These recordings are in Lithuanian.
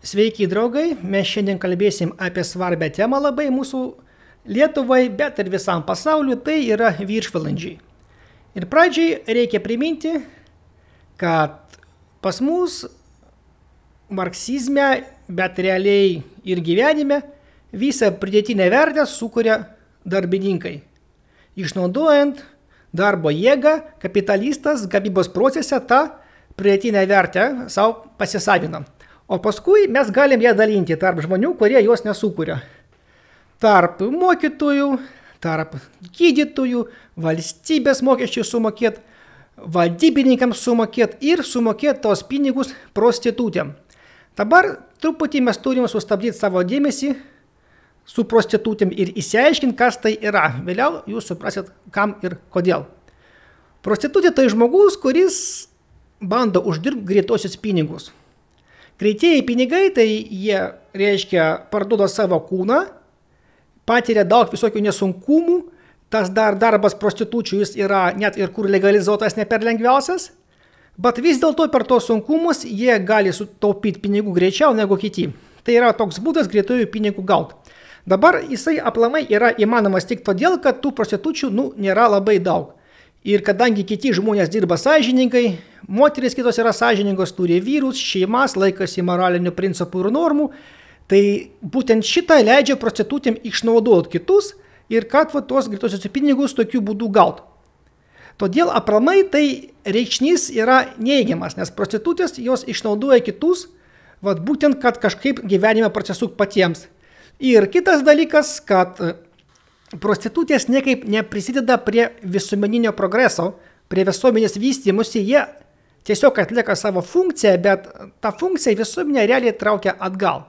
Sveiki draugai, mes šiandien kalbėsim apie svarbę temą labai mūsų Lietuvai, bet ir visam pasauliu, tai yra viršvalandžiai. Ir pradžiai reikia priminti, kad pas mus marksizme, bet realiai ir gyvenime visą pridėtinę vertę sukuria darbininkai. Išnaudojant darbo jėgą, kapitalistas gamybos procese tą pridėtinę vertę savo pasisavina. O paskui mes galim ją dalinti tarp žmonių, kurie jos nesukuria. Tarp mokytojų, tarp gydytojų, valstybės mokesčių sumokėt, vadybininkams sumokėt ir sumokėt tos pinigus prostitutėm. Dabar truputį mes turim sustabdyti savo dėmesį su prostitutėm ir įsiaiškinti, kas tai yra. Vėliau jūs suprasit, kam ir kodėl. Prostitutė tai žmogus, kuris bando uždirbti greitosius pinigus. Greitieji pinigai, tai jie, reiškia, parduoda savo kūną, patiria daug visokių nesunkumų, tas dar darbas prostitučių jis yra net ir kur legalizuotas ne per lengviausias, bet vis dėlto per tos sunkumus jie gali sutaupyti pinigų greičiau negu kiti. Tai yra toks būdas greitųjų pinigų gauti. Dabar jisai aplamai yra įmanomas tik todėl, kad tų prostitučių nu, nėra labai daug. Ir kadangi kiti žmonės dirba sąžiningai, moteris kitos yra sąžiningos, turi vyrus, šeimas, laikosi moralinių principų ir normų, tai būtent šitą leidžia prostitutėm išnaudoti kitus ir kad va, tos greitosios pinigus tokiu būdu gautų. Todėl aplamai tai reikšnys yra neigiamas, nes prostitutės jos išnaudoja kitus, vad būtent, kad kažkaip gyvenime prasisukt patiems. Ir kitas dalykas, kad prostitutės niekaip neprisideda prie visuomeninio progreso, prie visuomenės vystimusi, jie tiesiog atlieka savo funkciją, bet tą funkciją visuomenė realiai traukia atgal.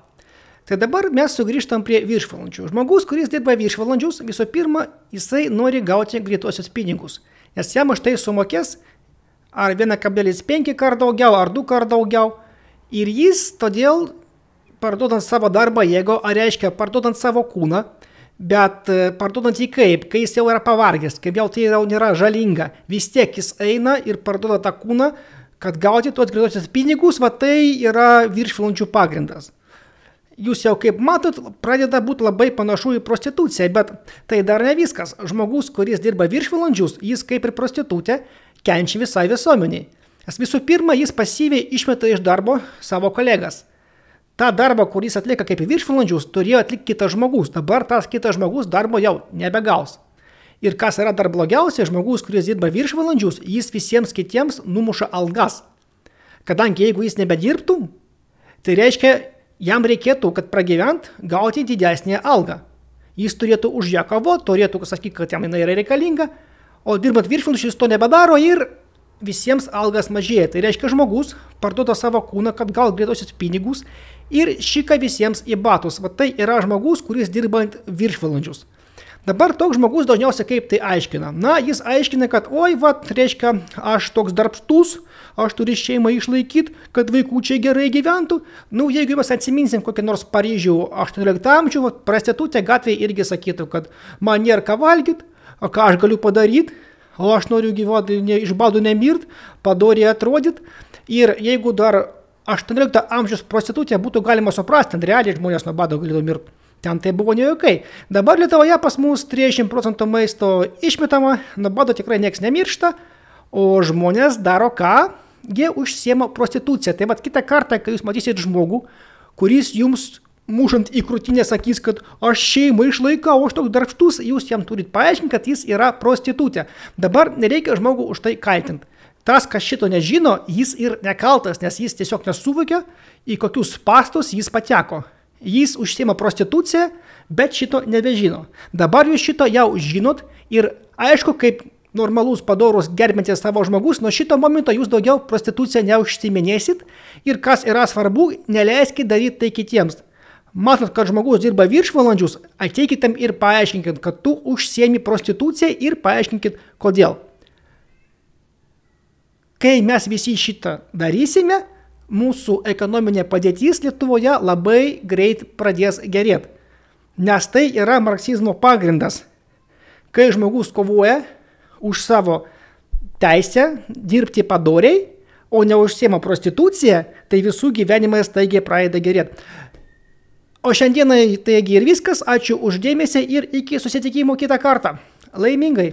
Tai dabar mes sugrįžtam prie viršvalandžių. Žmogus, kuris dirba viršvalandžius, visų pirma, jisai nori gauti greitosios pinigus, nes jam už tai sumokės ar 1,5 kar daugiau, ar 2 kar daugiau. Ir jis todėl, parduodant savo darbo jėgo, ar reiškia, parduodant savo kūną, Bet e, parduodant jį kaip, kai jis jau yra pavargęs, kaip jau tai jau nėra žalinga, vis tiek jis eina ir parduoda tą kūną, kad gauti tuos grįžtosius pinigus, va tai yra viršvalandžių pagrindas. Jūs jau kaip matot, pradeda būti labai panašu į prostituciją, bet tai dar ne viskas. Žmogus, kuris dirba viršvalandžius, jis kaip ir prostitutė, kenčia visai visuomeniai. Nes visų pirma, jis pasyviai išmeta iš darbo savo kolegas tą darbą, kuris atlieka kaip viršvalandžius, turėjo atlikti kitas žmogus. Dabar tas kitas žmogus darbo jau nebegaus. Ir kas yra dar blogiausia, žmogus, kuris dirba viršvalandžius, jis visiems kitiems numuša algas. Kadangi jeigu jis nebedirbtų, tai reiškia, jam reikėtų, kad pragyvent, gauti didesnį algą. Jis turėtų už ją kovoti, turėtų sakyti, kad jam jinai yra reikalinga, o dirbant viršvalandžius to nebedaro ir visiems algas mažėja. Tai reiškia, žmogus parduoda savo kūną, kad gal greitosius pinigus ir šika visiems į batus. Va tai yra žmogus, kuris dirbant viršvalandžius. Dabar toks žmogus dažniausiai kaip tai aiškina. Na, jis aiškina, kad oi, va, reiškia, aš toks darbštus, aš turiu šeimą išlaikyti, kad vaikųčiai gerai gyventų. Nu, jeigu mes atsiminsim kokį nors Paryžių 18 amžių, prastitutė gatvėje irgi sakytų, kad man nėra ką valgyti, ką aš galiu padaryti, o aš noriu gyvoti ne, iš badų nemirt, padoriai atrodyt. Ir jeigu dar 18 amžiaus prostituciją būtų galima suprasti, realiai žmonės nuo bado galėtų mirti. Ten tai buvo ne jokai. Dabar Lietuvoje pas mus 30 procentų maisto išmetama, nuo bado tikrai niekas nemiršta, o žmonės daro ką? Jie užsiema prostituciją. Tai vad kitą kartą, kai jūs matysit žmogų, kuris jums mušant į krūtinę sakys, kad aš šeimą išlaikau, aš toks darbštus, jūs jam turit paaiškinti, kad jis yra prostitutė. Dabar nereikia žmogų už tai kaltinti. Tas, kas šito nežino, jis ir nekaltas, nes jis tiesiog nesuvokia, į kokius pastus jis pateko. Jis užsima prostituciją, bet šito nebežino. Dabar jūs šito jau žinot ir aišku, kaip normalus, padorus, gerbintis savo žmogus, nuo šito momento jūs daugiau prostituciją neužsiminėsit ir kas yra svarbu, neleiskit daryti tai kitiems. Matot, kad žmogus dirba viršvalandžius, ateikit tam ir paaiškinkit, kad tu užsiemi prostituciją ir paaiškinkit, kodėl. Kai mes visi šitą darysime, mūsų ekonominė padėtis Lietuvoje labai greit pradės gerėti. Nes tai yra marksizmo pagrindas. Kai žmogus kovoja už savo teisę dirbti padoriai, o neužsiema prostitucija, tai visų gyvenimas taigi pradeda gerėti. O šiandienai taigi ir viskas, ačiū uždėmesį ir iki susitikimo kitą kartą. Laimingai!